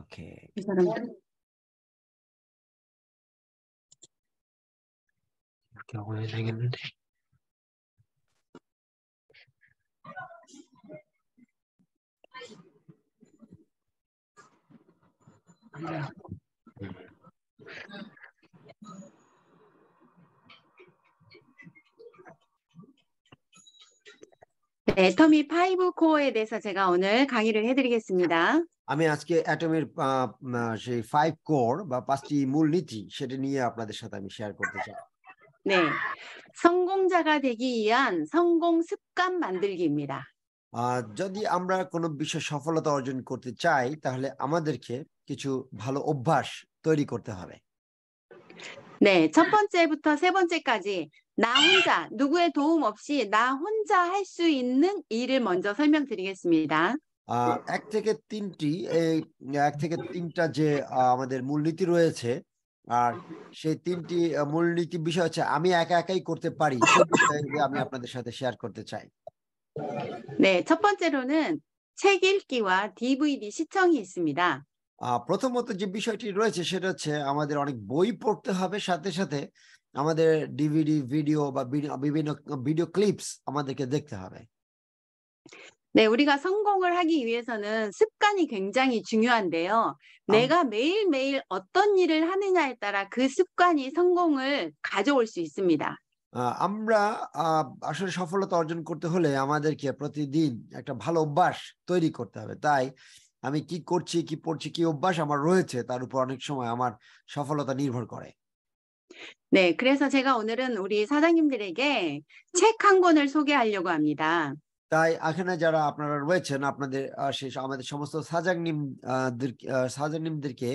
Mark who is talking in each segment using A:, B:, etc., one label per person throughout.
A: 오케이. 이 사람들. 이렇게 하고 해야 되겠는데.
B: 네, 터미 5 코어에 대해서 제가 오늘 강의를 해드리겠습니다.
A: আমি আজকে অ্যাটমের সেই ফাইভ কোর বা পাঁচটি মূল নীতি সেটা নিয়ে আপনাদের সাথে আমি শেয়ার করতে
B: চাই 네, 성공자가 되기 위한 성공 습관 만들기입니다.
A: যদি আমরা কোন বিষয়ে সফলতা অর্জন করতে চাই তাহলে আমাদেরকে কিছু ভালো অভ্যাস তৈরি করতে হবে
B: 네, 첫 번째부터 세 번째까지 나 혼자 누구의 도움 없이 나 혼자 할 있는 일을 먼저 설명드리겠습니다. এক থেকে তিনটি
A: এই এক থেকে তিনটা যে আমাদের মূলনীতি রয়েছে আর সেই তিনটি মূলনীতি বিষয় হচ্ছে আমি একা একাই করতে পারি আমি আপনাদের সাথে শেয়ার করতে চাই প্রথমত যে বিষয়টি রয়েছে সেটা হচ্ছে আমাদের অনেক বই পড়তে হবে সাথে সাথে আমাদের ডিভিডি ভিডিও বা বিভিন্ন ভিডিও ক্লিপস আমাদেরকে দেখতে হবে
B: 네, 우리가 성공을 하기 위해서는 습관이 굉장히 중요한데요. 아. 내가 매일매일 어떤 일을 하느냐에 따라 그 습관이 성공을 가져올 수 있습니다.
A: আহ, আমরা আহ, আসলে সফলতা অর্জন করতে হলে আমাদেরকে প্রতিদিন একটা ভালো অভ্যাস তৈরি করতে হবে তাই আমি কি করছি কি পড়ছি কি অভ্যাস আমার রয়েছে তার উপর অনেক সময় আমার সফলতা নির্ভর করে
B: 네, 그래서 제가 오늘은 우리 사장님들에게 책 한 권을 소개하려고 합니다.
A: তাই এখানে যারা আপনারা রয়েছেন আপনাদের শেষ আমাদের সমস্ত সাজাক নিম নিমদেরকে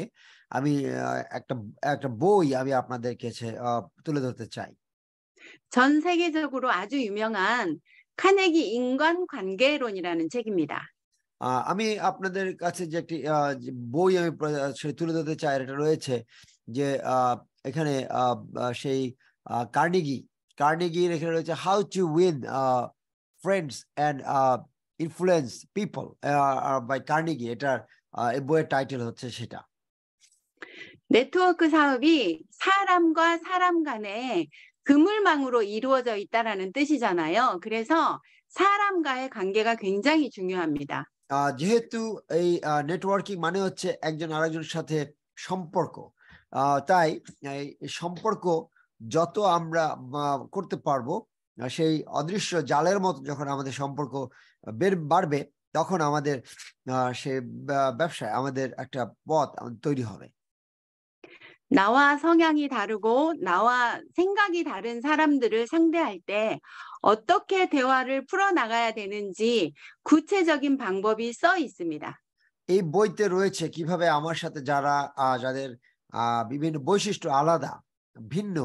A: আমি একটা একটা বই আমি আপনাদের কাছে তুলে ধরতে চাই
B: 전 세계적으로 아주 유명한 카네기 인간 관계론이라는
A: আমি আপনাদের কাছে যে একটি বই আমি তুলে ধরতে চাই এটা রয়েছে যে এখানে সেই কার্নেগি কার্নেগির এখানে রয়েছে how to win uh friends and uh, influence people uh, by Carnegie এটা uh, ব ই য ়ে হচ্ছে স ট া
B: 네트워크 사업이 사람과 사람 간의 그물망으로 이루어져 있다라는 뜻이잖아요. 그래서 사람과의 관계가 굉장히 중요합니다.
A: 아, যেহেতু এই নেটওয়ার্কিং মানে হচ্ছে একজন আরেকজনের সাথে সম্পর্ক তাই সম্পর্ক যত আমরা করতে পারবো সেই অদৃশ্য জালের মতো যখন আমাদের সম্পর্ক বের বাড়বে তখন আমাদের সে ব্যবসায় আমাদের একটা পথ তৈরি হবে
B: 나와 성향이 다르고 나와 생각이 다른 사람들을 상대할 때 어떻게 대화를 풀어나가야 되는지 구체적인 방법이 써 있습니다.
A: 이 বইতে রয়েছে কিভাবে আমার সাথে যারা যাদের বিভিন্ন বৈশিষ্ট্য আলাদা ভিন্ন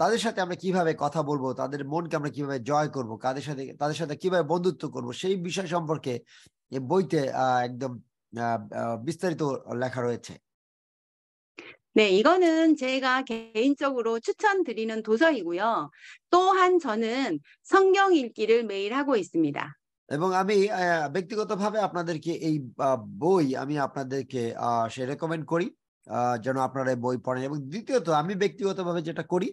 A: তাদের সাথে আমরা কিভাবে কথা বলবো তাদের মনকে আমরা কিভাবে জয় করব কাদের সাথে তাদের সাথে কিভাবে বন্ধুত্ব করব সেই বিষয় সম্পর্কে বইতে একদম বিস্তারিত লেখা রয়েছে
B: 네, 이거는 제가 개인적으로 추천드리는 도서이고요. 또한 저는 성경 읽기를 매일 하고 있습니다.
A: এবং আমি ব্যক্তিগতভাবে আপনাদেরকে এই বই আমি আপনাদেরকে সে রেকমেন্ড করি যেন আপনারা বই পড়েন এবং দ্বিতীয়ত আমি ব্যক্তিগতভাবে যেটা করি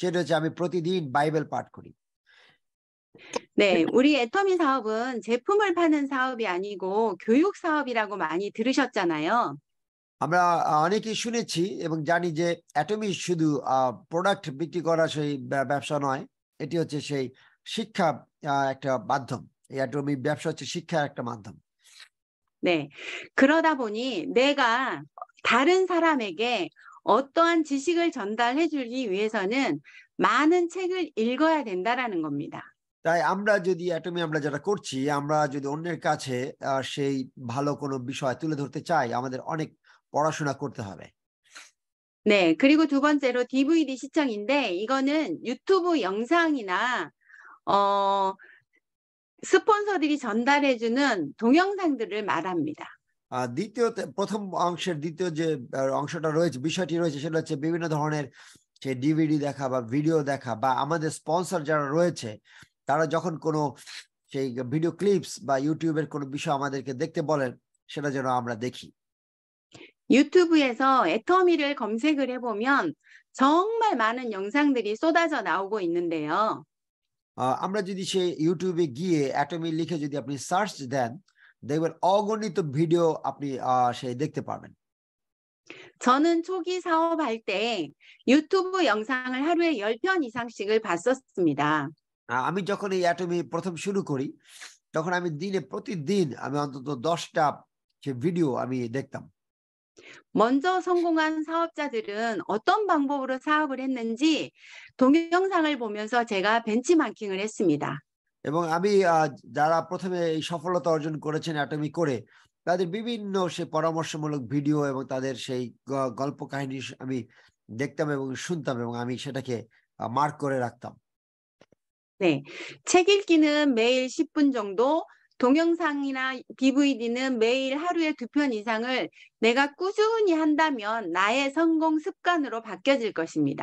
A: সেটা হচ্ছে আমি প্রতিদিন বাইবেল পাঠ করি
B: 네, 우리 애터미 사업은 제품을 파는 사업이 아니고 교육 사업이라고 많이 들으셨잖아요.
A: আমরা অনেকেই শুনেছি এবং জানি যে অ্যাটমি শুধু প্রোডাক্ট বিক্রি করা সেই ব্যবসা নয় এটি হচ্ছে সেই শিক্ষা একটা মাধ্যম অ্যাটমি ব্যবসা হচ্ছে শিক্ষার একটা মাধ্যম
B: 네. 그러다 보니 내가 다른 사람에게 어떠한 지식을 전달해 주기 위해서는 많은 책을 읽어야 된다라는 겁니다. তাই আ ম যদি অ্যাটমি
A: আমরা যেটা করছি আমরা যদি অন্যের কাছে সেই ভালো কোনো বিষয় তুলে ধরতে চাই আমাদের অনেক পড়াশোনা করতে হবে
B: 네, 그리고 두 번째로 DVD 시청인데 이거는 유튜브 영상이나 어 스폰서들이 전달해 주는 동영상들을 말합니다. দ্বিতীয়
A: প্রথম অংশের দ্বিতীয় যে অংশটা রয়েছে বিষয়টি রয়েছে সেটা হচ্ছে বিভিন্ন ধরনের সে ডিভিডি দেখা বা ভিডিও দেখা বা আমাদের স্পন্সর যারা রয়েছে তারা যখন কোনো সেই ভিডিও ক্লিপস বা ইউটিউবের কোনো বিষয় আমাদেরকে দেখতে বলেন সেটা যেন আমরা দেখি
B: 유튜브에서 애터미를 검색을 해보면 정말 많은 영상들이 쏟아져 나오고 있는데요.
A: আমরা যদি সেই ইউটিউবে গিয়ে অ্যাটমি লিখে যদি আপনি সার্চ দেন দেখবেন অগণিত ভিডিও আপনি সেই দেখতে পাবেন
B: 저는 초기 사업할 때 유튜브 영상을 하루에 10편 이상씩을 봤었습니다. আমি যখন এই অ্যাটমি প্রথম শুরু
A: করি তখন আমি দিনে প্রতিদিন আমি অন্তত 10টা ভিডিও আমি দেখতাম
B: 먼저 성공한 사업자들은 어떤 방법으로 사업을 했는지 동영상을 보면서 제가 벤치마킹을 했습니다.
A: এবং আমি যারা প্রথমে এই সফলতা অর্জন করেছেন অ্যাটমি করে তাদের বিভিন্ন সে পরামর্শমূলক ভিডিও এবং তাদের সেই গল্প কাহিনী আমি দেখতাম এবং শুনতাম এবং আমি সেটাকে মার্ক করে রাখতাম
B: 네. 책 읽기는 매일 10분 정도, 동영상이나 DVD는 매일 하루에 두 편 이상을 내가 꾸준히 한다면 나의 성공 습관으로 바뀌어질 것입니다.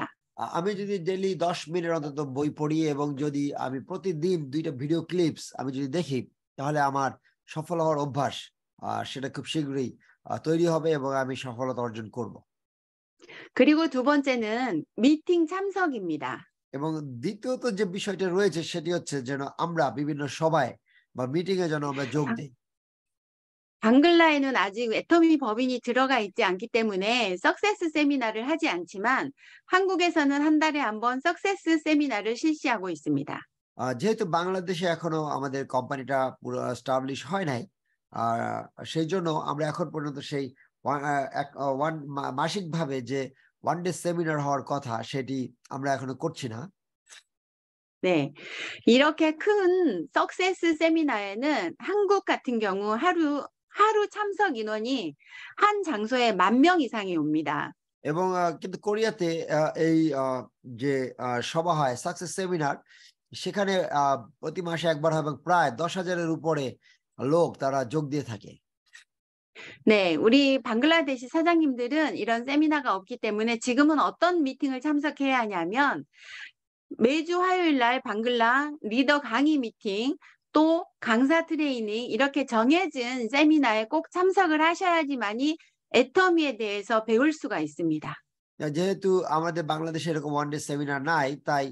A: আমি যদি ডেলি দশ মিনিট অন্তত বই পড়ি এবং যদি আমি প্রতিদিন দুইটা ভিডিও ক্লিপস আমি যদি দেখি তাহলে আমার সফল হওয়ার অভ্যাস সেটা খুব শীঘ্রই তৈরি হবে এবং আমি সফলতা অর্জন করব
B: 그리고 두 번째는 미팅
A: 참석입니다. এবং দ্বিতীয়ত যে বিষয়টা রয়েছে সেটি হচ্ছে যেন আমরা বিভিন্ন সভায় বা মিটিং এ যেন আমরা যোগ দিই
B: 방글라에는 아직 애터미 법인이 들어가 있지 않기 때문에 석세스 세미나를 하지 않지만 한국에서는 한 달에 한 번 석세스 세미나를 실시하고 있습니다.
A: যেহেতু বাংলাদেশে এখনো আমাদের কোম্পানিটা পুরো এস্টাবলিশ হয় নাই আর সেই জন্য আমরা এখন পর্যন্ত সেই ওয়ান মাসিকভাবে যে ওয়ান ডে সেমিনার হওয়ার কথা সেটি আমরা এখনো করছি না 네.
B: 이렇게 큰 석세스 세미나에는 한국 같은 경우 하루 하루 참석 인원이 한 장소에 만 명 이상이 옵니다.
A: এবং 아, কিন্তু ক 아, ো 아, সভা হয় সাকসেস সেমিনার সেখানে প্রতি মাসে একবার হয় এবং প্রায় দশ হ া জ া র উপরে লোক তারা যোগ দিয়ে থাকে
B: 네, 우리 방글라데시 사장님들은 이런 세미나가 없기 때문에 지금은 어떤 미팅을 참석해야 하냐면 매주 화요일 날 방글라 리더 강의 미팅 또 강사 트레이닝 이렇게 정해진 세미나에 꼭 참석을 하셔야지만이 애터미에 대해서 배울 수가 있습니다.
A: যেহেতু আমাদের বাংলাদেশে এরকম ওয়ানডে সেমিনার নাই তাই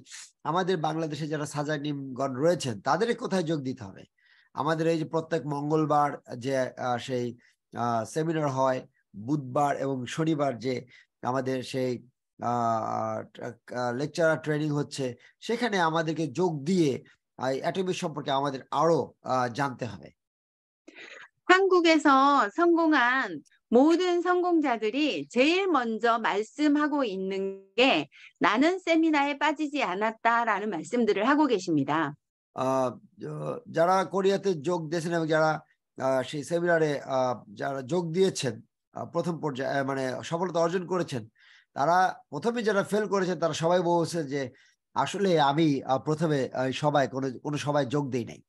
A: আমাদের বাংলাদেশে যারা সাজা নিমগণ রয়েছেন তাদের কোথায় যোগ দিতে হবে আমাদের এই যে প্রত্যেক মঙ্গলবার যে সেই সেমিনার হয় বুধবার এবং শনিবার যে আমাদের সেই লেকচারার ট্রেনিং হচ্ছে সেখানে আমাদেরকে যোগ দিয়ে 어트리뷰 সম্পর্কে আমাদের আরো জানতে হবে
B: 한국에서 성공한 모든 성공자들이 제일 먼저 말씀하고 있는 게 나는 세미나에 빠지지 않았다라는 말씀들을 하고 계십니다. 아,
A: যারা কোরিয়াতে যোগ দিয়েছেন এবং যারা সেই সেমিনারে যারা যোগ দিয়েছেন প্রথম পর্যায়ে মানে সফলতা অর্জন করেছেন তারা প্রথমে যারা ফেল করেছেন তারা সবাই বলছে যে আসলে আমি প্রথমে সবাই কোনো কোনো সবাই যোগ দেই নাই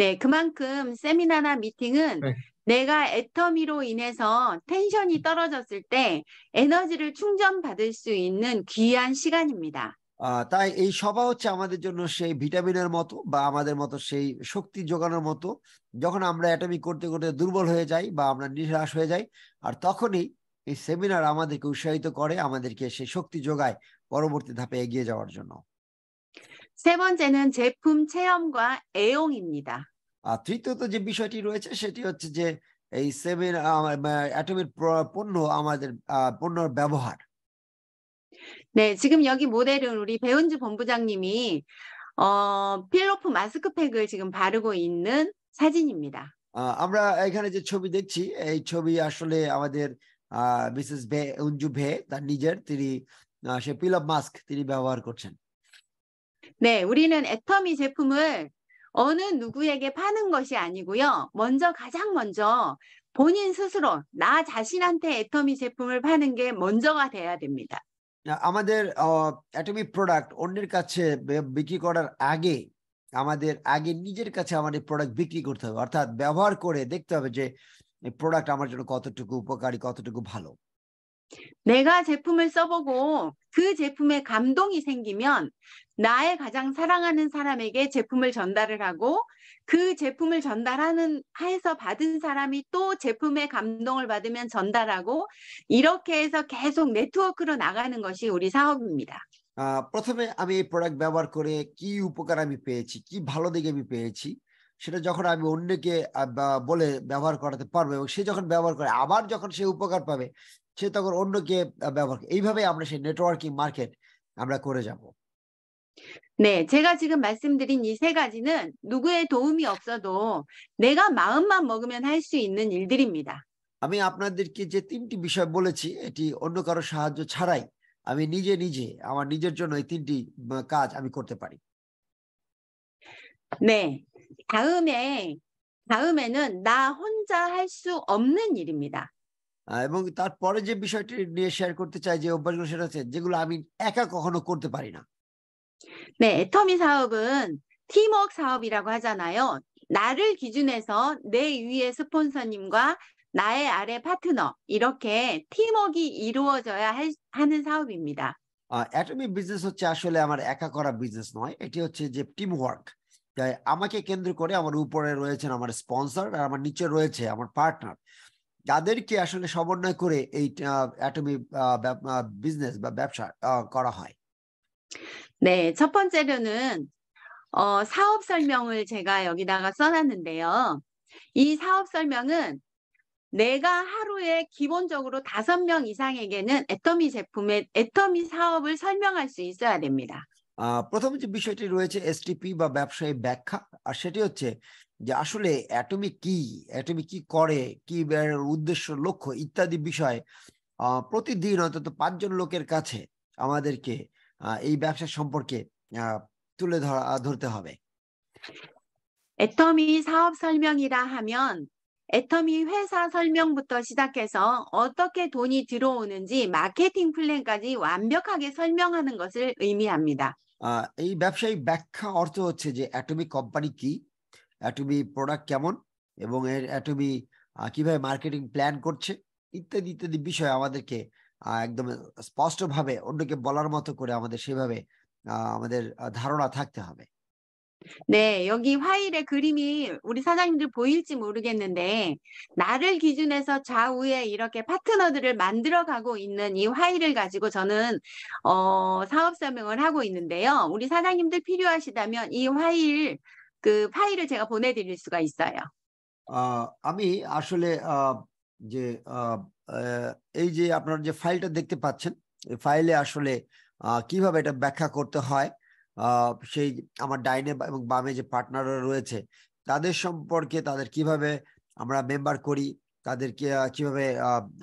B: 네, 그만큼 세미나나 미팅은 네. 내가 애터미로 인해서 텐션이 떨어졌을 때 에너지를 충전받을 수 있는 귀한 시간입니다.
A: তাই এই সভা হচ্ছে আমাদের জন্য সেই ভিটামিনের মতো বা আমাদের মতো সেই শক্তি যোগানোর মতো যখন আমরা অ্যাটমিক করতে করতে দুর্বল হয়ে যাই বা আমরা নিরাশ হয়ে যাই আর তখনই এই সেমিনার আমাদেরকে উৎসাহিত করে আমাদেরকে সে শক্তি যোগায় পরবর্তী ধাপে এগিয়ে যাওয়ার জন্য তৃতীয়ত যে বিষয়টি রয়েছে সেটি হচ্ছে যে এই পণ্য আমাদের পণ্যর ব্যবহার
B: 네, 바르고 있는 사진입니다.
A: আমরা এখানে যে ছবি দেখছি এই ছবি আসলে আমাদের মিসেস ভে উঞ্জু ভে তার নিজের তিনি সে 필럽 মাস্ক তিনি ব্যবহার করছেন
B: 네, 우리는 애터미 제품을 어느 누구에게 파는 것이 아니고요. 먼저 가장 먼저 본인 스스로 나 자신한테 애터미 제품을 파는 게 먼저가 돼야 됩니다. আমাদের
A: অ্যাটমি প্রোডাক্ট অন্যের কাছে বিক্রি করার আগে আমাদের আগে নিজের কাছে আমাদের প্রোডাক্ট বিক্রি করতে হবে অর্থাৎ ব্যবহার করে দেখতে হবে যে 이 프로덕트 আমার জন্য কতটুকু উপকারী কতটুকু ভালো
B: 내가 제품을 써보고 그 제품에 감동이 생기면 나의 가장 사랑하는 사람에게 제품을 전달을 하고 그 제품을 전달하는 해서 받은 사람이 또 제품에 감동을 받으면 전달하고 이렇게 해서 계속 네트워크로 나가는 것이 우리 사업입니다.
A: 아, প্রথমে আমি এই প্রোডাক্ট ব্যবহার করে সেটা যখন আমি অন্যকে বলে ব্যবহার করাতে পারবো এবং সে যখন ব্যবহার করে আবার যখন সে উপকার পাবে সে তখন অন্যকে ব্যবহার এইভাবে আমরা সেই নেটওয়ার্কিং মার্কেট আমরা করে যাব
B: 네, 제가 지금 말씀드린 이 세 가지는 누구의 도움이 없어도 내가 마음만 먹으면 할 있는 일들입니다.
A: আমি আপনাদেরকে যে তিনটি বিষয় বলেছি এটি অন্য কারো সাহায্য ছাড়াই আমি নিজে নিজে আমার নিজের জন্য এই তিনটি কাজ আমি করতে পারি
B: 네, 다음에 다음에는 나 혼자 할 수 없는
A: 일입니다. 아, এবং তারপরে যে ব ি করতে চাই যে অ ভ ্ য া স গ ু একা কখনো করতে পারি ন
B: 네, 애터미 사업은 팀워크 사업이라고 하잖아요. 나를 기준해서 내 위에 스폰서님과 나의 아래 파트너 이렇게 팀워크 이루어져야 할, 하는 사업입니다. 아,
A: 애터미 비즈니스 হচ্ছে একা করা ব ি জ ন য ় এ ট হচ্ছে যে ট ি ম তাই আমাকে কেন্দ্র করে আমার উপরে রয়েছেন আমার স্পন্সর আর আমার নিচে রয়েছে আমার পার্টনার তাদেরকে আসলে সমন্বয় করে এই অ্যাটমি বিজনেস বা ব্যবসা করা হয়
B: 네, 첫 번째로는 어, 사업 설명을 제가 여기다가 써놨는데요. 이 사업 설명은 내가 하루에 기본적으로 다섯 명 이상에게는 애터미 제품의 애터미 사업을 설명할 수 있어야 됩니다.
A: প্রথম যে বিষয়টি রয়েছে এসটিপি বা ব্যবসায়ী ব্যাখ্যা আর সেটি হচ্ছে যে আসলে অ্যাটমি কি অ্যাটমি কি করে কি উদ্দেশ্য লক্ষ্য ইত্যাদি বিষয় প্রতিদিন অন্তত পাঁচজন লোকের কাছে আমাদেরকে এই ব্যবসা সম্পর্কে তুলে ধরা ধরতে হবে
B: 애터미 사업 설명이라 하면 애터미 회사 설명부터 시작해서 어떻게 돈이 들어오는지 마케팅 플랜까지 완벽하게 설명하는 것을
A: 의미합니다. এই ব্যবসায়ী ব্যাখ্যা অর্থ হচ্ছে যে অ্যাটমি কোম্পানি কি অ্যাটমি প্রোডাক্ট কেমন এবং এর অ্যাটমি কিভাবে মার্কেটিং প্ল্যান করছে ইত্যাদি ইত্যাদি বিষয়ে আমাদেরকে একদম স্পষ্টভাবে অন্যকে বলার মতো করে আমাদের সেভাবে আমাদের ধারণা থাকতে হবে
B: 네, 여기 화일의 그림이 우리 사장님들 보일지 모르겠는데 나를 기준해서 좌우에 이렇게 파트너들을 만들어가고 있는 이 화일을 가지고 저는 어, 사업 설명을 하고 있는데요. 우리 사장님들 필요하시다면 이 화일 그 파일을 제가 보내드릴 수가 있어요.
A: আমি আসলে যে এই যে আপনার যে ফাইলটা দেখতে পাচ্ছেন ফ া ই সেই আমার ডাইনে এবং বামে যে পার্টনাররা রয়েছে তাদের সম্পর্কে তাদের কিভাবে আমরা মেম্বার করি তাদেরকে কিভাবে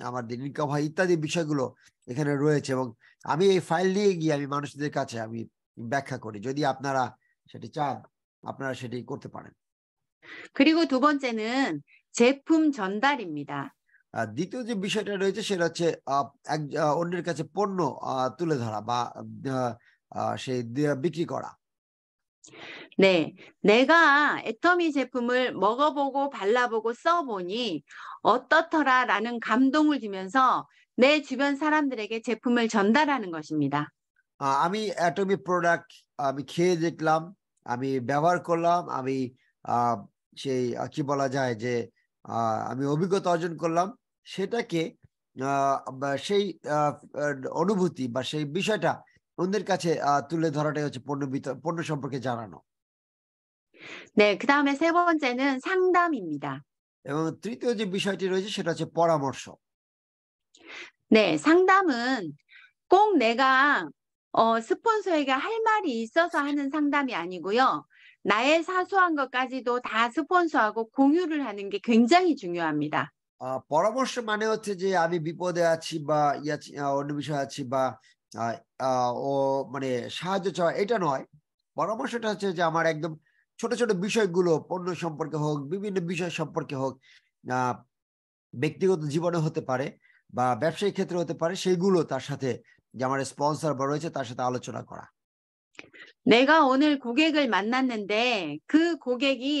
A: আমাদের ইনকাম হয় ইত্যাদি বিষয়গুলো এখানে রয়েছে এবং আমি এই ফাইল নিয়ে গিয়ে আমি মানুষদের কাছে আমি ব্যাখ্যা করি যদি আপনারা সেটি চান আপনারা সেটি করতে পারেন
B: 그리고 두 번째는 제품 전달입니다.
A: দ্বিতীয় যে বিষয়টা রয়েছে সেটা হচ্ছে অন্যের কাছে পণ্য তুলে ধরা বা সেই বিক্রি করা
B: 네, 내가 애터미 제품을 먹어보고 발라보고 써보니 어떻더라라는 감동을 주면서 내 주변 사람들에게 제품을 전달하는 것입니다.
A: 아, আমি অ্যাটমি প্রোডাক্ট আমি খেয়ে দেখলাম আমি ব্যবহার করলাম আমি সেই কি বলা যায় যে আমি অভিজ্ঞতা অর্জন করলাম সেটাকে সেই অনুভূতি বা সেই বিষয়টা অন্যের কাছে তুলে ধরাটাই হচ্ছে পণ্য পণ্য সম্পর্কে জানানো
B: 네, 그다음에 세 번째는 상담입니다.
A: এবং তৃতীয় যে বিষয়টি রয়েছে সেটা হচ্ছে পরামর্শ.
B: 네, 상담은 꼭 내가 어, 스폰서에게 할 말이 있어서 하는 상담이 아니고요. 나의 사소한 것까지도 다 스폰서하고 공유를 하는 게 굉장히 중요합니다. পরামর্শ
A: মানে হচ্ছে যে আমি বিপদে আছি বা অন্য বিষয়ে আছি বা ও মানে সাহায্য চাওয়া এটা নয় পরামর্শটা হচ্ছে যে আমার একদম ছোট ছোট বিষয়গুলো পণ্য সম্পর্কে হোক বিভিন্ন বিষয় সম্পর্কে হোক ব্যক্তিগত জীবনে হতে পারে বা ব্যবসায়িক ক্ষেত্রে হতে পারে সেগুলো তার সাথে যে আমার স্পন্সর বা রয়েছে তার সাথে আলোচনা করা
B: 내가 오늘 고객을 만났는데 그 고객이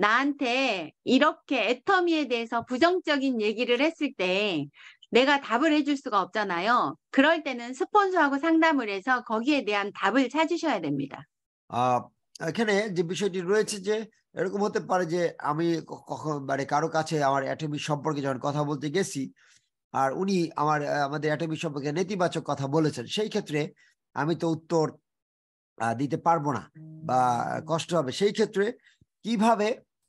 B: 나한테 이렇게 애터미에 대해서 부정적인 얘기를 했을 때 내가 답을 해줄 수가 없잖아요. 그럴 때는 스폰서하고 상담을 해서 거기에 대한 답을 찾으셔야 됩니다.
A: আহ এখানে যে বিষয়টি রয়েছে যে এরকম হতে পারে যে আমি কখন মানে কারো কাছে আমার অ্যাটমি সম্পর্কে যখন কথা বলতে গেছি আর উনি আমার আমাদের অ্যাটমি সম্পর্কে নেতিবাচক কথা বলেছেন সেই ক্ষেত্রে আমি তো উত্তর দিতে পারবো না বা কষ্ট হবে সেই ক্ষেত্রে কিভাবে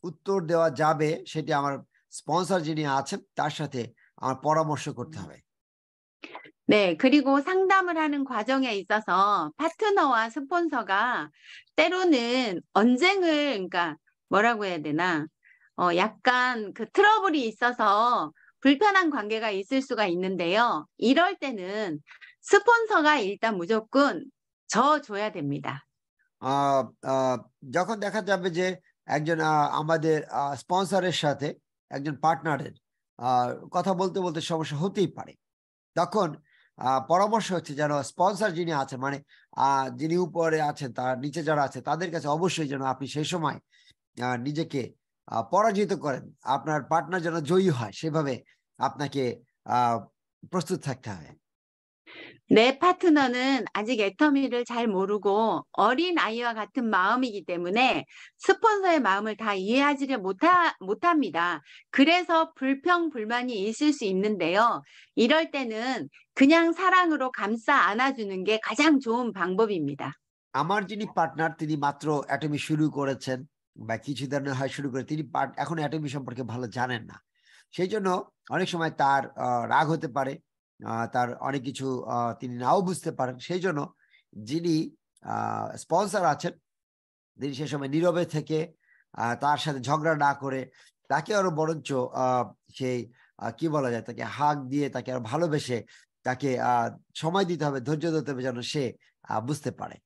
A: উত্তর দেওয়া যাবে সেটি আমার স্পন্সর যিনি আছেন তার সাথে আমার পরামর্শ করতে হবে
B: 네, 그리고 상담을 하는 과정에 있어서 파트너와 스폰서가 때로는 언쟁을, 그러니까 뭐라고 해야 되나, 어, 약간 그 트러블이 있어서 불편한 관계가 있을 수가 있는데요. 이럴 때는 스폰서가 일단 무조건 져줘야 됩니다.
A: 아, 아, য খ 내가 ে খ া য একজন আমাদের স্পন্সরের সাথে একজন পার্টনারের কথা বলতে বলতে সমস্যা হতেই পারে তখন পরামর্শ হচ্ছে যেন স্পন্সর যিনি আছেন মানে যিনি উপরে আছেন তার নিচে যারা আছে তাদের কাছে অবশ্যই যেন আপনি সেই সময় নিজেকে পরাজিত করেন আপনার পার্টনার যেন জয়ী হয় সেভাবে আপনাকে প্রস্তুত থাকতে হবে
B: 내 파트너는 아직 애터미를 잘 모르고 어린 아이와 같은 마음이기 때문에 스폰서의 마음을 다 이해하지를 못하, 못합니다. 그래서 불평, 불만이 있을 수 있는데요. 이럴 때는 그냥 사랑으로 감싸 안아주는 게 가장 좋은 방법입니다.
A: 아마া니파트너ি প 마트로 애터미 র তিনি মাত্র অ্যাটমি শুরু করেছেন বা কিছু ধরনের হয় শুরু করে তিনি এখন অ্যাটমি সম্পর্কে ভালো জানেন না সেই জন্য অনেক সময় তার রাগ হতে পারে তার অনেক কিছু তিনি নাও বুঝতে পারেন সেই জন্য যিনি স্পন্সার আছেন তিনি সে সময় নীরবে থেকে তার সাথে ঝগড়া না করে তাকে আরো বরঞ্চ সেই কি বলা যায় তাকে হাক দিয়ে তাকে আরো ভালোবেসে তাকে সময় দিতে হবে ধৈর্য ধরতে হবে যেন সে বুঝতে পারে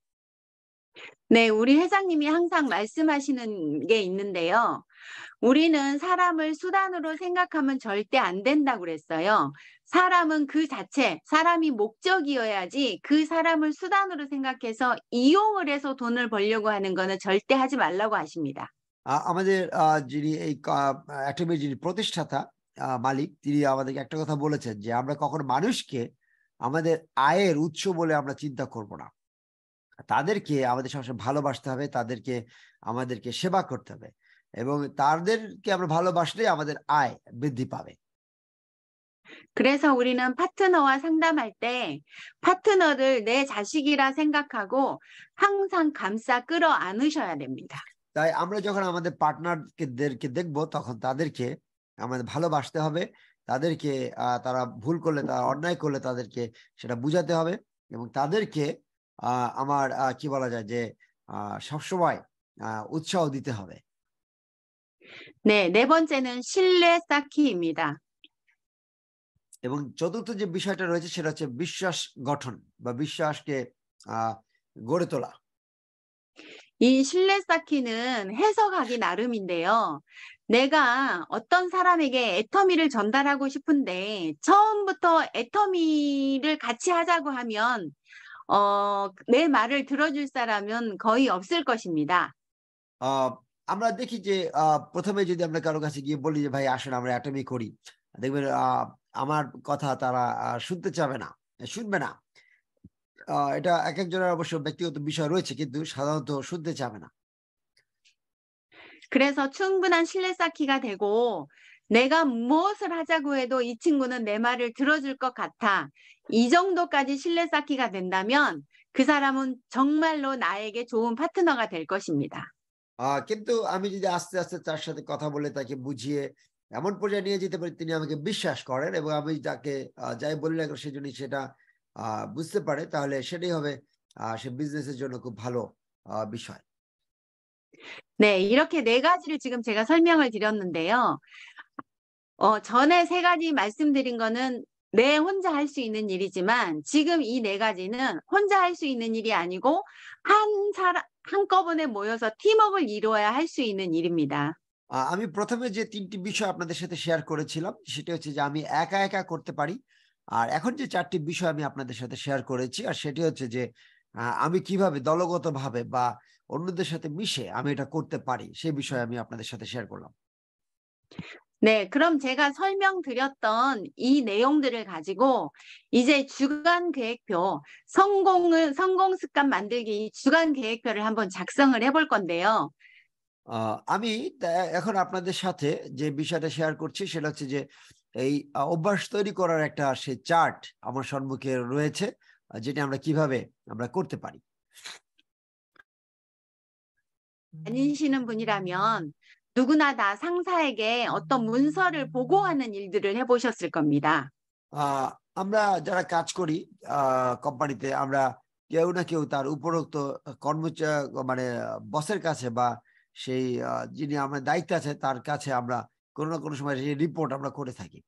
B: 네, 우리 회장님이 항상 말씀하시는 게 있는데요. 우리는 사람을 수단으로 생각하면 절대 안 된다고 그랬어요. 사람은 그 자체, 사람이 목적이어야지 그 사람을 수단으로 생각해서 이용을 해서 돈을 벌려고 하는 거는 절대 하지 말라고 하십니다.
A: আহ আমাদের যিনি এই অ্যাটমের যিনি প্রতিষ্ঠাতা মালিক তিনি আমাদেরকে একটা কথা বলেছেন যে আমরা কখনো মানুষকে আমাদের আয়ের উৎস বলে আমরা চিন্তা করব না তাদেরকে আমাদের সবসময় ভালোবাসতে হবে তাদেরকে আমাদেরকে সেবা করতে হবে এবং তাদেরকে আমরা ভালোবাসলে আমাদের আয় বৃদ্ধি পাবে
B: 그래서 우리는 파트너와 상담할 때 파트너를 내 자식이라 생각하고 항상 감싸 끌어안으셔야 됩니다. তাই আমরা
A: যখন আমাদের পার্টনারদেরকে দেখব তখন তাদেরকে আমাদের ভালোবাসতে হবে তাদেরকে তারা ভুল করলে তারা অন্যায় করলে তাদেরকে সেটা বুঝাতে হবে এবং তাদেরকে আমার কি বলা যায় যে সবসময় উৎসাহ দিতে হবে
B: 네, 네 번째는 신뢰 쌓기입니다.
A: এবং চতুর্থ যে বিষয়টা রয়েছে সেটা হ চ
B: 이 신뢰 쌓기는 해석하기 나름인데요. 내가 어떤 사람에게 애터미를 전달하고 싶은데 처음부터 애터미를 같이 하자고 하면 어, 내 말을 들어줄 사람은 거의 없을 것입니다.
A: 어, আমরা দেখি যে প্রথমে যদি আমরা কারো কাছে গিয়ে বলি যে ভাই আসেন আমরা অ্যাটমি করি দেখবেন আমার কথা তারা শুনতে চাবে না শুনবে না এটা এক একজনের অবশ্য ব্যক্তিগত বিষয় রয়েছে কিন্তু সাধারণত শুনতে চাবে না
B: 그래서 충분한 신뢰 쌓기가 되고 내가 무엇을 하자고 해도 이 친구는 내 말을 들어줄 것 같아. 이 정도까지 신뢰 쌓기가 된다면 그 사람은 정말로 나에게 좋은 파트너가 될 것입니다.
A: আহ কিন্তু আমি যদি আস্তে আস্তে তার সাথে কথা বলে তাকে বুঝিয়ে এমন পর্যায়ে নিয়ে যেতে পারি তিনি আমাকে বিশ্বাস করেন এবং আমি তাকে যাই বলি না সে যদি সেটা বুঝতে পারে তাহলে সেটাই হবে সে বিজনেসের জন্য খুব ভালো বিষয়
B: 네, 이렇게 네 가지를 지금 제가 설명을 드렸는데요. 어, 전에 세 가지 말씀드린 거는 내 혼자 할 수 있는 일이지만 지금 이 네 가지는 혼자 할 수 있는 일이 아니고 한 사람 한꺼번에 모여서 팀업을 이루어야 할 있는 일입니다.
A: আমি প্রথমে যে তিনটি বিষয় আপনাদের সাথে শেয়ার করেছিলাম সেটা হচ্ছে যে আমি একা একা করতে পারি আর এখন যে চারটি বিষয় আমি আপনাদের সাথে শেয়ার করেছি আর সেটি হচ্ছে যে আমি কিভাবে দলগতভাবে বা অন্যদের সাথে মিশে আমি এটা করতে পারি সেই বিষয়ে আমি আপনাদের সাথে শেয়ার করলাম
B: 네, 그럼 제가 설명드렸던 이 내용들을 가지고 이제 주간 계획표 성공을 성공 습관 만들기 주간 계획표를 한번 작성을 해볼 건데요.
A: আমি এখন আপনাদের সাথে যে বিষয়টা শেয়ার করছি সেটা হচ্ছে যে এই অভ্যাস তৈরি করার একটা সে চার্ট আমার সম্মুখে রয়েছে যেটা আমরা কিভাবে আমরা করতে পারি.
B: 아니시는 분이라면 누구나 다 상사에게 어떤 문서를 보고하는 일들을 해보셨을 겁니다.
A: আহ, আমরা যারা কাজ করি আহ, কোম্পানিতে আমরা কেউ না কেউ তার উপরোক্ত কর্মচার মানে বসের কাছে বা সেই আহ, যিনি আমার দায়িত্বে আছে তার কাছে আমরা কোনো না কোনো সময় সেই রিপোর্ট আমরা করে থাকি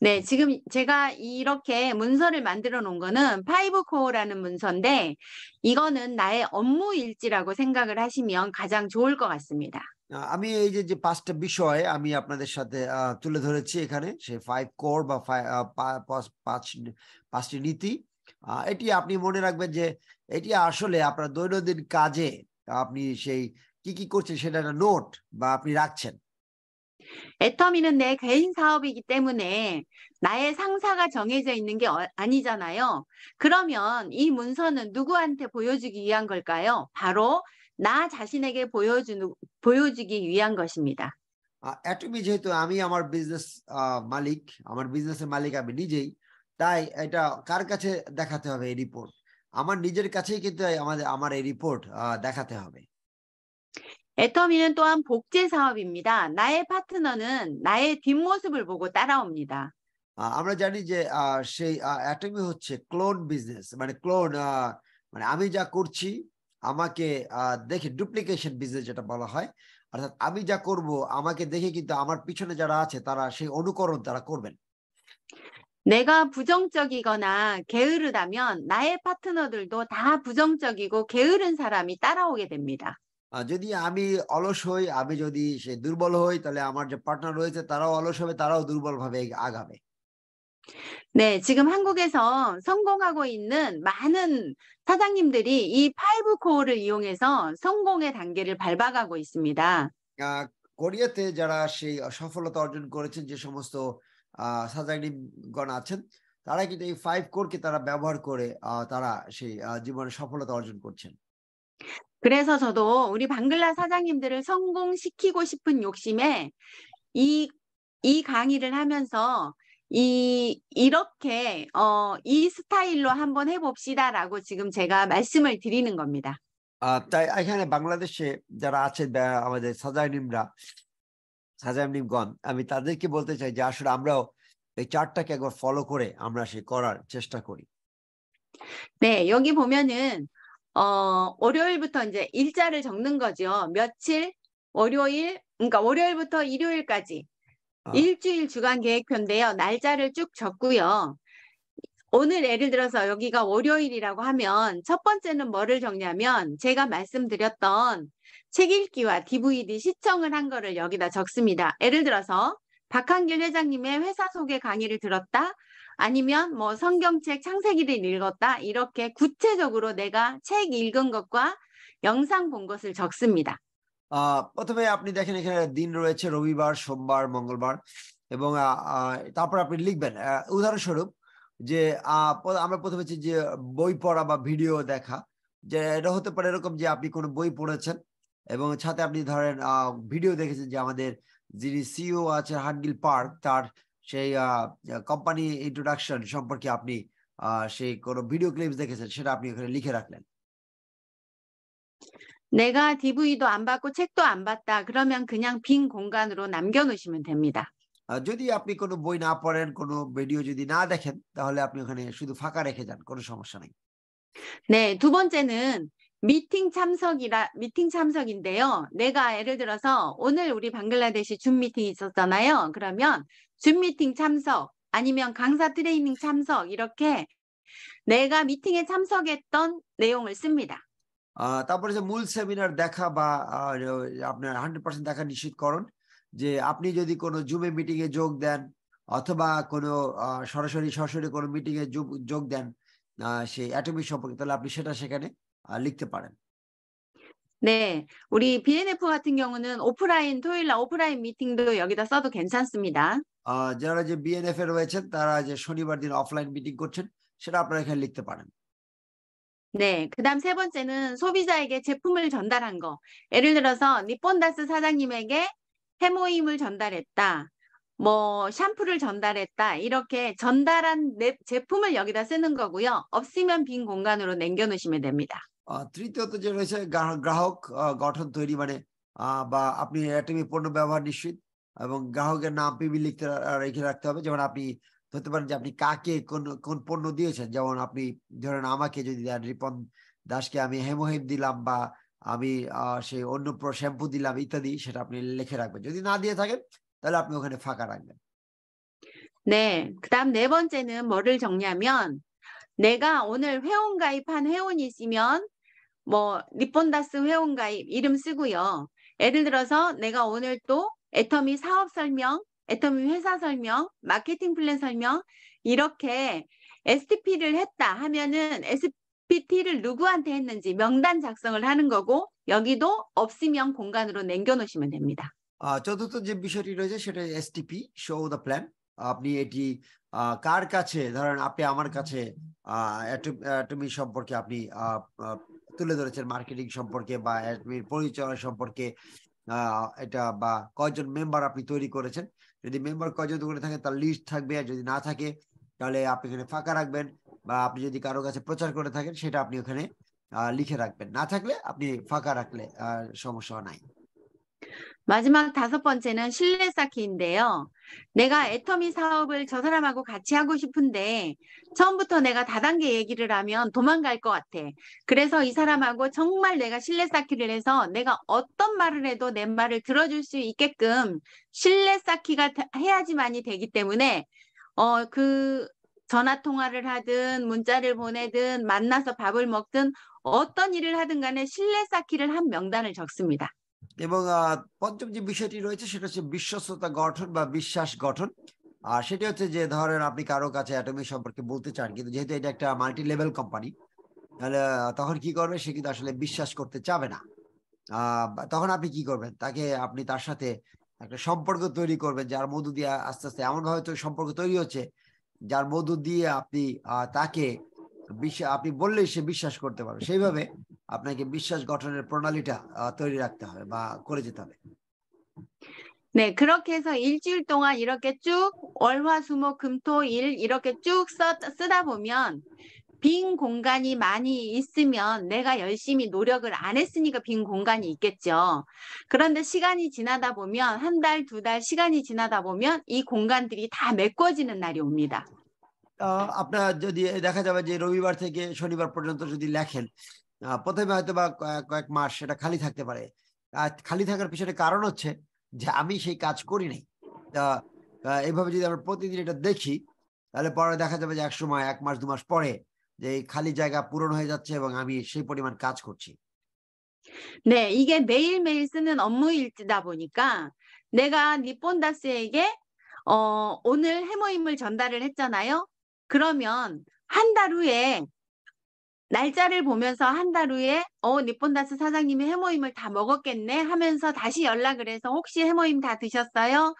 B: 네, 지금 제가 이렇게 문서를 만들어 놓은 거는 파이브코어라는 문서인데 이거는 나의 업무 일지라고 생각을 하시면 가장 좋을 것 같습니다.
A: আমি এই যে যে পাঁচটা বিষয় আমি আপনাদের সাথে তুলে ধরেছি এখানে সেই ফাইভ কোর বা পাঁচ পাঁচটি নীতি এটি আপনি মনে রাখবেন যে এটি আসলে আপনার দৈনন্দিন কাজে আপনি সেই কি কি করছেন সেটা একটা নোট বা আপনি রাখছেন
B: 애터미는 내 개인 사업이기 때문에 나의 상사가 정해져 있는 게 아니잖아요. 그러면 이 문서는 누구한테 보여주기 위한 걸까요? 바로 나 자신에게 보여주, 보여주기 위한 것입니다.
A: অ্যাটমি যেহেতু আমি আমার বিজনেস মালিক আমার বিজনেসের মালিক আমি নিজেই তাই এটা কার কাছে দেখাতে হবে এই রিপোর্ট আমার নিজের কাছেই কিন্তু আমাদের আমার এই রিপোর্ট দেখাতে হবে
B: 애터미는 또한 복제 사업입니다. 나의 파트너는 나의 뒷모습을 보고 따라옵니다.
A: আমরা জানি যে সেই অ্যাটমি হচ্ছে ক্লোন বিজনেস মানে ক্লোন মানে আমি যা করছি আমাকে দেখে ডুপ্লিকেশন বিজনেস যেটা বলা হয় অর্থাৎ আমি যা করব আমাকে দেখে কিন্তু আমার পিছনে যারা আছে তারা সেই অনুকরণ তারা করবেন
B: 내가 부정적이거나 게으르다면 나의 파트너들도 다 부정적이고 게으른 사람이 따라오게 됩니다. যদি আমি
A: অলস হই আমি যদি সে দুর্বল হই তাহলে আমার যে পার্টনার রয়েছে তারাও অলস হবে তারাও দুর্বল ভাবে আগাবে
B: 네, 지금 한국에서 성공하고 있는 많은 사장님들이 이 파이브 코어를 이용해서 성공의 단계를 밟아가고
A: 있습니다. 아, 코리아에 যারা সেই সফলতা অর্জন করেছেন যে সমস্ত 사장님গণ আছেন তারা কিন্তু এই ফাইভ কে তারা ব্যবহার করে তারা সেই জীবনে সফলতা অর্জন করছেন
B: 그래서 저도 우리 방글라 사장님들을 성공시키고 싶은 욕심에 이, 이 강의를 하면서 이, 이렇게, 어, 이 스타일로 한번 해봅시다라고 지금 제가 말씀을 드리는 겁니다.
A: আহ তাই এখানে বাংলাদেশে যারা আছেন বা- আমাদের সাজানিমরা সাজানিমগণ আমি তাদেরকে বলতে চাই যে আসলে আমরাও এই চারটাকে একবার ফলো করে আমরা সে করার চেষ্টা করি
B: 네, 여기 보면은 어, 월요일부터 이제 일자를 적는 거죠. 며칠, 월요일, 그러니까 월요일부터 일요일까지 아. 일주일 주간 계획표인데요. 날짜를 쭉 적고요. 오늘 예를 들어서 여기가 월요일이라고 하면 첫 번째는 뭐를 적냐면 제가 말씀드렸던 책 읽기와 DVD 시청을 한 거를 여기다 적습니다. 예를 들어서 박한길 회장님의 회사 소개 강의를 들었다. 아니면 뭐 성경책 창세기를 읽었다 이렇게 구체적으로 내가 책 읽은 것과 영상 본 것을 적습니다.
A: 아, প্রথমে আপনি দেখেন এখানে দিন রয়েছে রবিবার, সোমবার, মঙ্গলবার এবং তারপর আপনি লিখবেন উদাহরণস্বরূপ যে আমরা প্রথমে যে বই পড়া বা ভিডিও দেখা যে এটা হতে পারে এরকম যে আপনি কোনো বই পড়েছেন এবং সাথে আপনি ধরেন ভিডিও দেখেছেন যে আমাদের যিনি সিও আছে হার্ডগিল পার্ক তার সেই কোম্পানি ইন্ট্রোডাকশন সম্পর্কে আপনি সেই কোনো ভিডিও ক্লিপস দেখেছেন সেটা আপনি ওখানে লিখে রাখলেন
B: 내가 DVD도 안 받고 책도 안 봤다. 그러면 그냥 빈 공간으로 남겨놓으시면 됩니다. যদি আপনি কোনো বই
A: না পড়েন কোনো ভিডিও যদি না দেখেন তাহলে আপনি ওখানে শুধু ফাঁকা রেখে যান কোনো সমস্যা নেই
B: 네, 두 번째는 미팅 참석이라 미팅 참석인데요. 내가 예를 들어서 오늘 우리 방글라데시 줌 미팅이 있었잖아요. 그러면 줌 미팅 참석 아니면 강사 트레이닝 참석 이렇게 내가 미팅에 참석했던 내용을 씁니다.
A: 아, তারপরে যে মূল সেমিনার দেখা বা আপনার 100% দেখা নিশ্চিত করুন যে আপনি যদি কোনো জুমে মিটিং এ যোগ দেন অথবা কোনো সরাসরি সরাসরি কোনো মিটিং এ যোগ দেন সেই অ্যাটমিক সম্পর্কে তাহলে আপনি সেটা সেখানে লিখতে
B: 네, 우리 BNF 같은 경우는 오프라인 토요일 날 오프라인 미팅도 여기다 써도 괜찮습니다.
A: 아, যারা BNF এ রয়েছেন ত া 오프라인 미팅 ি ব া র দ ি이크 ফ ল া ই ন
B: 네, 그다음 세 번째는 소비자에게 제품을 전달한 거. 예를 들어서 니폰다스 사장님에게 해모임을 전달했다. 뭐 샴푸를 전달했다 이렇게 전달한 제품을 여기다 쓰는 거고요. 없으면 빈 공간으로 남겨놓으시면 됩니다.
A: তৃতীয়ত যে রয়েছে গ্রাহক গঠন তৈরি মানে বা আপনি অ্যাটমি পণ্য ব্যবহার নিশ্চিত এবং গ্রাহকের নাম পিবি লিখতে রেখে রাখতে হবে যেমন আপনি ধরতে পারেন যে আপনি কাকে কোন কোন পণ্য দিয়েছেন যেমন আপনি ধরেন আমাকে যদি দেন রিপন দাসকে আমি হেমহেম দিলাম বা আমি সেই অন্য শ্যাম্পু দিলাম ইত্যাদি সেটা আপনি লিখে রাখবেন যদি না দিয়ে থাকেন তাহলে আপনি ওখানে ফাঁকা রাখবেন
B: 네, 그다음 네 번째는 뭐를 적냐면, 내가 오늘 회원 가입한 회원이 있으면 뭐 리폰다스 회원가입 이름 쓰고요. 예를 들어서 내가 오늘 또 애터미 사업 설명, 애터미 회사 설명, 마케팅 플랜 설명 이렇게 STP를 했다 하면은 SPT를 누구한테 했는지 명단 작성을 하는 거고 여기도 없으면 공간으로 남겨놓으시면 됩니다.
A: আহ চতুর্থ যে বিষয়টি রয়েছে সেটা এসটিপি শ ক া ছ ে ধরেন আ প ন কাছে অ ্ য া সম্পর্কে আপনি তুলে ধরেছেন মার্কেটিং সম্পর্কে বা পরিচয় সম্পর্কে এটা বা কয়জন মেম্বার আপনি তৈরি করেছেন যদি মেম্বার কয়জন করে থাকে তার লিস্ট থাকবে আর যদি না থাকে তাহলে আপনি এখানে ফাঁকা রাখবেন বা আপনি যদি কারো কাছে প্রচার করে থাকেন সেটা আপনি ওখানে লিখে রাখবেন না থাকলে আপনি ফাঁকা রাখলে সমস্যা নাই
B: 마지막 다섯 번째는 신뢰 쌓기인데요. 내가 애터미 사업을 저 사람하고 같이 하고 싶은데 처음부터 내가 다단계 얘기를 하면 도망갈 것 같아. 그래서 이 사람하고 정말 내가 신뢰 쌓기를 해서 내가 어떤 말을 해도 내 말을 들어줄 수 있게끔 신뢰 쌓기가 해야지만이 되기 때문에 어, 그 전화 통화를 하든 문자를 보내든 만나서 밥을 먹든 어떤 일을 하든 간에 신뢰 쌓기를 한 명단을 적습니다.
A: এবং পঞ্চম যে বিষয়টি রয়েছে সেটা হচ্ছে বিশ্বস্ততা গঠন বা বিশ্বাস গঠন আর সেটি হচ্ছে যে ধরেন আপনি কারো কাছে অ্যাটমি সম্পর্কে বলতে চান কিন্তু যেহেতু এটা একটা মাল্টি লেভেল কোম্পানি তাহলে তখন কি করবে সে কিন্তু আসলে বিশ্বাস করতে চাবে না তখন আপনি কি করবেন তাকে আপনি তার সাথে একটা সম্পর্ক তৈরি করবেন যার মধ্য দিয়ে আস্তে আস্তে এমন ভাবে সম্পর্ক তৈরি হচ্ছে যার মধ্য দিয়ে আপনি তাকে আপনি বললেই সে বিশ্বাস করতে পারবে সেইভাবে আপনাকে বিশ্বাস গঠনের প্রণালীটা তৈরি রাখতে হবে বা করে যেতে হবে
B: 네, 그렇게 해서 일주일 동안 이렇게 쭉 월화수목 금토일 이렇게 쭉 써, 쓰다 보면 빈 공간이 많이 있으면 내가 열심히 노력을 안 했으니까 빈 공간이 있겠죠. 그런데 시간이 지나다 보면 한 달, 두 달 시간이 지나다 보면 이 공간들이 다 메꿔지는 날이 옵니다.
A: 어, আপনার যদি দেখা যাবে যে রবিবার থেকে শ প্রথমে হয়তো বা কয়েক মাস সেটা খালি থাকতে পারে খালি থাকার পিছনে কারণ হচ্ছে যে আমি সেই কাজ করি নাই এইভাবে যদি আমরা প্রতিদিন এটা দেখি তাহলে পরে দেখা যাবে যে এক সময় এক মাস দু মাস পরে যে খালি জায়গা পূরণ হয়ে যাচ্ছে এবং আমি সেই পরিমাণ কাজ করছি
B: 네, 이게 매일매일 쓰는 업무일지다 보니까 내가 니폰다스에게 어, 오늘 해모임을 전달을 했잖아요. 그러면 한 달 후에 날짜를 보면서 한 달 후에 어 니폰다스 사장님이 해모임을 다 먹었겠네 하면서 다시 연락을 해서 혹시 해모임 다 드셨어요?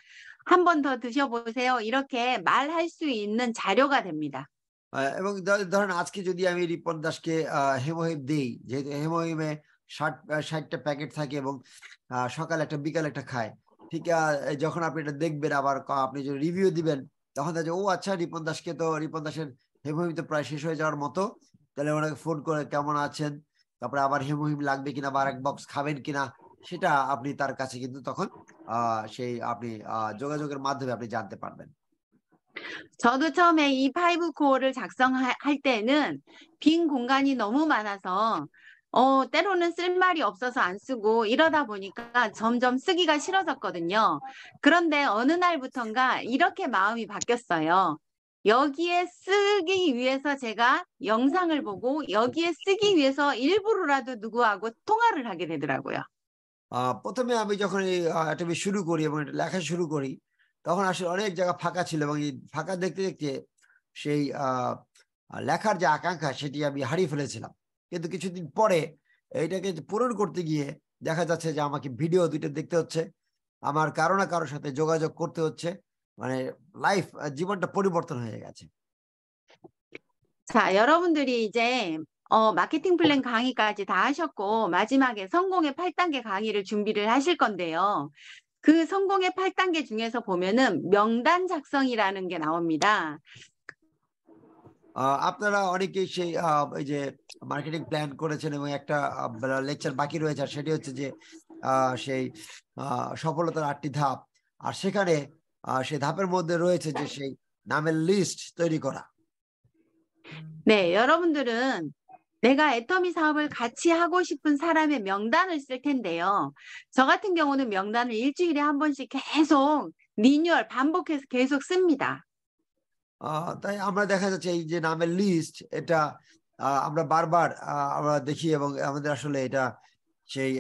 B: 한 번 더 드셔보세요. 이렇게 말할 수 있는 자료가 됩니다.
A: এবং ধরেন আজকে যদি আমি রিপন দাসকে হেমোহিম দিই যেহেতু হেমোহিমে ষাট ষাটটা প্যাকেট থাকে এবং সকাল একটা বিকাল একটা খায় ঠিক যখন আপনি এটা দেখবেন আবার আপনি যদি রিভিউ দিবেন তখন দেখা ও আচ্ছা রিপন দাসকে তো রিপন দাসের হেমোহিম তো প্রায় শেষ হয়ে যাওয়ার মতো তাহলে ওনাকে ফোন করে কেমন আছেন তারপরে আবার হিমহিম লাগবে কিনা বা এক বক্স খাবেন কিনা সেটা আপনি তার কাছে কিন্তু তখন সেই আপনি যোগাযোগের মাধ্যমে আপনি জানতে পারবেন
B: 저도 처음에 이 파이브 코어를 작성할 때는 빈 공간이 너무 많아서 어, 때로는 쓸 말이 없어서 안 쓰고 이러다 보니까 점점 쓰기가 싫어졌거든요. 그런데 어느 날부턴가 이렇게 마음이 바뀌었어요. 여기에 쓰기 위해서 제가 영상을 보고 여기에 쓰기 위해서 일부러라도 누구하고 통화를 하게 되더라고요. আহ, প্রথমে
A: আমি যখন এই আহ, একটা বিষয় শুরু করি এবং এটা লেখা শুরু করি তখন আসলে অনেক জায়গা ফাঁকা ছিল এবং এই ফাঁকা দেখতে দেখতে সেই আহ, আহ, লেখার যে আকাঙ্ক্ষা সেটি আমি হারিয়ে ফেলেছিলাম কিন্তু কিছুদিন পরে এইটাকে পূরণ করতে গিয়ে দেখা যাচ্ছে যে আমাকে ভিডিও দুইটা দেখতে হচ্ছে আমার কারো না কারোর সাথে যোগাযোগ করতে হচ্ছে মানে লাইফ জীবনটা পরিবর্তন হয়ে গেছে
B: 자, 여러분들이 이제 어, 마케팅 플랜 강의까지 다 하셨고 마지막에 성공의 8단계 강의를 준비를 하실 건데요. 그 성공의 8단계 중에서 보면은 명단 작성이라는 게 나옵니다.
A: 어, আপনারা অনেকেই সেই এই যে মার্কেটিং প্ল্যান করেছেন এবং একটা লেকচার বাকি রয়েছে সেটি হচ্ছে যে সেই সফলতার আটটি ধাপ আর সেখানে সে ধাপের মধ্যে রয়েছে যে সেই নামের লিস্ট তৈরি করা
B: 네, 여러분들은 내가 애터미 사업을 같이 하고 싶은 사람의 명단을 쓸 텐데요. 저 같은 경우는 명단을 일주일에 한 번씩 계속 리뉴얼 반복해서 계속 씁니다.
A: 아, তাই আমরা দেখা যাচ্ছে এই যে নামের লিস্ট এটা আমরা বারবার আমরা দেখি এবং আমাদের আসলে এটা সেই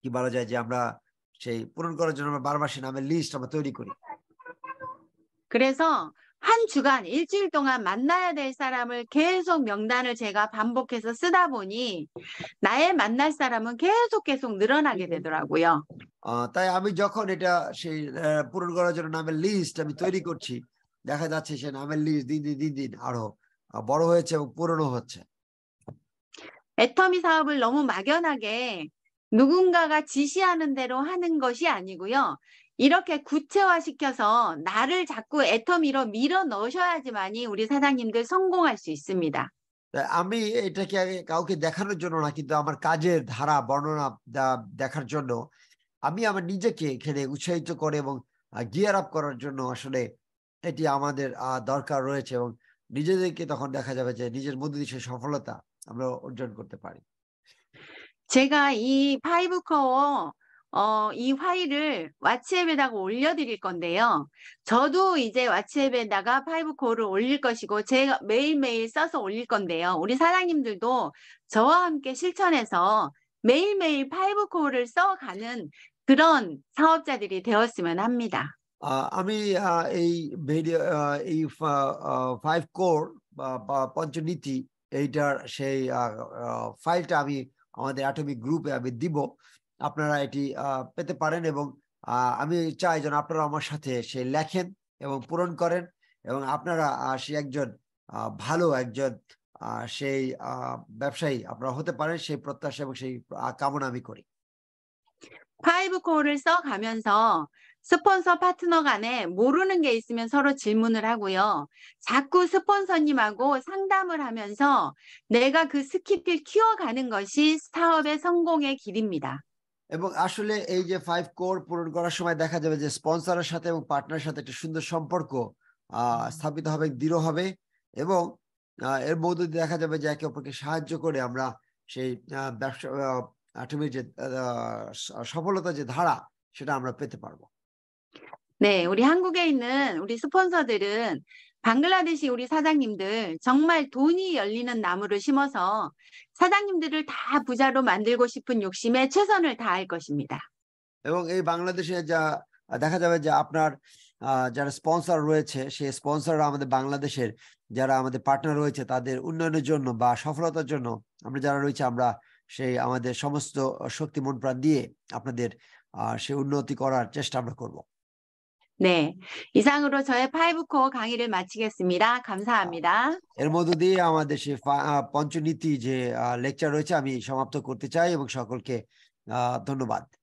A: কি বলা যায় যে আমরা সেই পূরণ করার জন্য আমরা বারমাসী নামের লিস্ট আমরা তৈরি করি
B: 그래서 한 주간 일주일 동안 만나야 될 사람을 계속 명단을 제가 반복해서 쓰다 보니 나의 만날 사람은 계속 계속 늘어나게 되더라고요.
A: 어, তাই আমি যখন এটা সেই পূরণ করার জন্য নামের লিস্ট আমি তৈরি করছি দেখা যাচ্ছে সেই নামের লিস্ট দিন দিন দিন দিন আরো বড় হয়েছে এবং পূরণও হচ্ছে.
B: 애터미 사업을 너무 막연하게 누군가가 지시하는 대로 하는 것이 아니고요. 이렇게 구체화시켜서 나를 자꾸 애터미로 밀어 넣으셔야지만이 우리 사장님들 성공할 수 있습니다. আমি
A: এটাকে কাউকে দেখানোর জন্য না কিন্তু আমার কাজের ধারা বর্ণনা দেখার জন্য আমি আমার নিজেকে এখানে উৎসাহিত করে এবং গিয়ার আপ করার জন্য আসলে এটি আমাদের দরকার রয়েছে এবং নিজেদেরকে তখন দেখা যাবে যে নিজের মধ্যে দিয়ে সফলতা আমরা অর্জন করতে পারি
B: 제가 이 파이브커워 어, 이 파일을 왓츠앱에다가 올려드릴 건데요. 저도 이제 왓츠앱에다가 파이브코를 올릴 것이고 제가 매일매일 써서 올릴 건데요. 우리 사장님들도 저와 함께 실천해서 매일매일 파이브코를 써가는 그런 사업자들이 되었으면 합니다.
A: Uh, আমি এই মেডিয়া এই ফাইভ কোর বা অপরচুনিটি এইটার সেই ফাইলটা আমি আমাদের অ্যাটমিক গ্রুপে আমি দিব আপনারা এটি পেতে পারেন এবং আমি চাই যেন আপনারা আমার সাথে সে লেখেন এবং পূরণ করেন এবং আপনারা সে একজন ভালো একজন সেই ব্যবসায়ী আপনারা হতে পারেন সেই প্রত্যাশা এবং সেই কামনা আমি করি
B: 파이브 콜을 써가면서 스폰서 파트너 간에 모르는 게 있으면 서로 질문을 하고요. 자꾸 스폰서님하고 상담을 하면서 내가 그 스킬을 키워가는 것이 사업의 성공의 길입니다. এবং
A: আসলে এই যে ফাইভ কোর পূরণ করার সময় দেখা যাবে যে স্পন্সরের সাথে এবং পার্টনার সাথে একটা সুন্দর সম্পর্ক স্থাপিত হবে দৃঢ় হবে এবং এর মধ্য দিয়ে দেখা যাবে যে একে অপরকে সাহায্য করে আমরা সেই ব্যবসা আর্থিক যে সফলতা যে ধারা সেটা আমরা পেতে পারবো
B: 네, 우리 한국에 있는 우리 스폰서들은 방글라데시 우리 사장님들 정말 돈이 열리는 나무를 심어서 사장님들을 다 부자로 만들고 싶은 욕심에 최선을 다할 것입니다.
A: এবং এই বাংলাদেশে যা দেখা যাবে যে আপনার যারা স্পন্সর রয়েছে সেই স্পন্সররা আমাদের বাংলাদেশের যারা আমাদের পার্টনার রয়েছে তাদের উন্নয়নের জন্য বা সফলতার জন্য আমরা যারা রয়েছে আমরা সেই আমাদের সমস্ত শক্তি মন প্রাণ দিয়ে আপনাদের সেই উন্নতি করার চেষ্টা আমরা করবো
B: 네. 이상으로 저의 파이브코어 강의를 마치겠습니다. 감사합니다.
A: এর মধ্য দিয়ে আমাদের সেই পঞ্চনীতি যে লেকচার রয়েছে আমি সমাপ্ত করতে চাই এবং সকলকে ধন্যবাদ